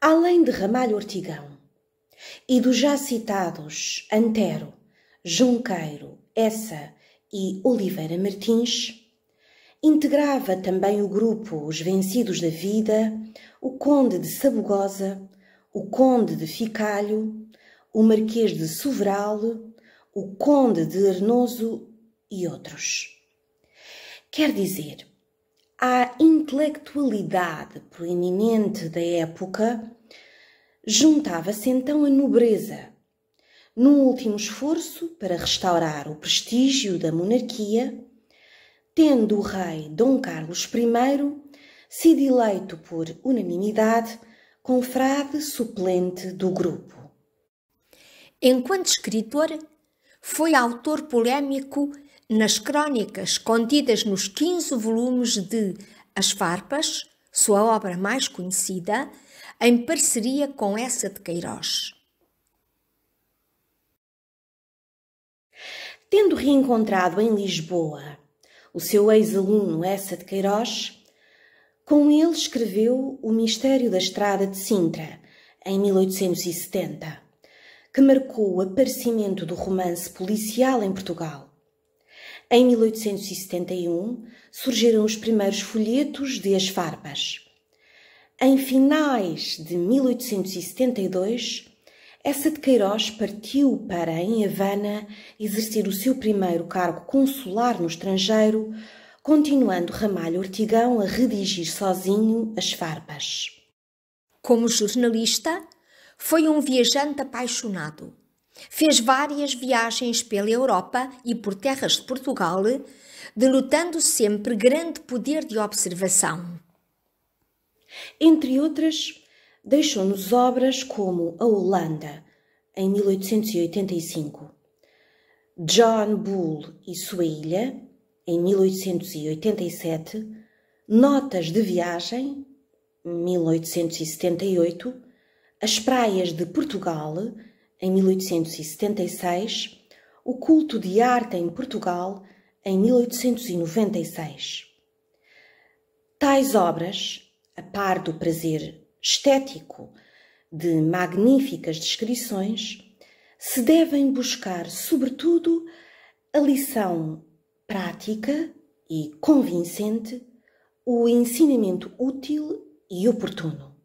além de Ramalho Ortigão e dos já citados Antero, Junqueiro, Essa e Oliveira Martins, integrava também o grupo Os Vencidos da Vida, o Conde de Sabugosa, o Conde de Ficalho, o Marquês de Soveral, o Conde de Arnoso e outros. Quer dizer, à intelectualidade proeminente da época, juntava-se então a nobreza. Num último esforço para restaurar o prestígio da monarquia, tendo o rei Dom Carlos I sido eleito por unanimidade confrade suplente do grupo. Enquanto escritor, foi autor polémico nas crónicas contidas nos 15 volumes de As Farpas, sua obra mais conhecida, em parceria com essa de Queiroz. Tendo reencontrado em Lisboa o seu ex-aluno Essa de Queiroz, com ele escreveu O Mistério da Estrada de Sintra, em 1870, que marcou o aparecimento do romance policial em Portugal em 1871 surgiram os primeiros folhetos de As Farpas. Em finais de 1872, essa de Queiroz partiu para em Havana exercer o seu primeiro cargo consular no estrangeiro, continuando Ramalho Ortigão a redigir sozinho as farpas. Como jornalista, foi um viajante apaixonado Fez várias viagens pela Europa e por terras de Portugal, denotando sempre grande poder de observação. Entre outras, deixou-nos obras como A Holanda, em 1885, John Bull e sua Ilha, em 1887, Notas de Viagem, 1878, As Praias de Portugal, em 1876, o culto de arte em Portugal, em 1896. Tais obras, a par do prazer estético de magníficas descrições, se devem buscar, sobretudo, a lição prática e convincente, o ensinamento útil e oportuno.